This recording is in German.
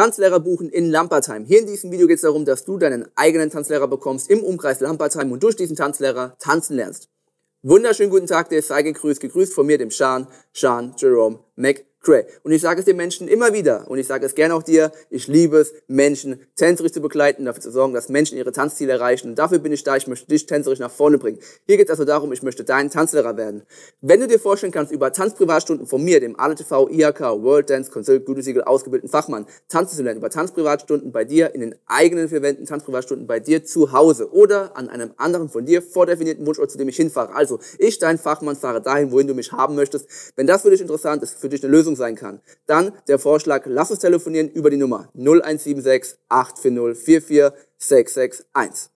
Tanzlehrer buchen in Lampertheim. Hier in diesem Video geht es darum, dass du deinen eigenen Tanzlehrer bekommst im Umkreis Lampertheim und durch diesen Tanzlehrer tanzen lernst. Wunderschönen guten Tag dir, sei gegrüßt, gegrüßt von mir, dem Sean, Sean Jerome Mac. Cray. Und ich sage es den Menschen immer wieder und ich sage es gerne auch dir, ich liebe es, Menschen tänzerisch zu begleiten, dafür zu sorgen, dass Menschen ihre Tanzziele erreichen. Und dafür bin ich da, ich möchte dich tänzerisch nach vorne bringen. Hier geht es also darum, ich möchte dein Tanzlehrer werden. Wenn du dir vorstellen kannst, über Tanzprivatstunden von mir, dem ALTV, IAK, World Dance Consult Gütesiegel ausgebildeten Fachmann, tanzen zu lernen, über Tanzprivatstunden bei dir in den eigenen vier Wänden, Tanzprivatstunden bei dir zu Hause oder an einem anderen von dir vordefinierten Wunschort, zu dem ich hinfahre. Also, ich, dein Fachmann, fahre dahin, wohin du mich haben möchtest. Wenn das für dich interessant ist, für dich eine Lösung Lösung sein kann. Dann der Vorschlag, lass uns telefonieren über die Nummer 0176 840 44661.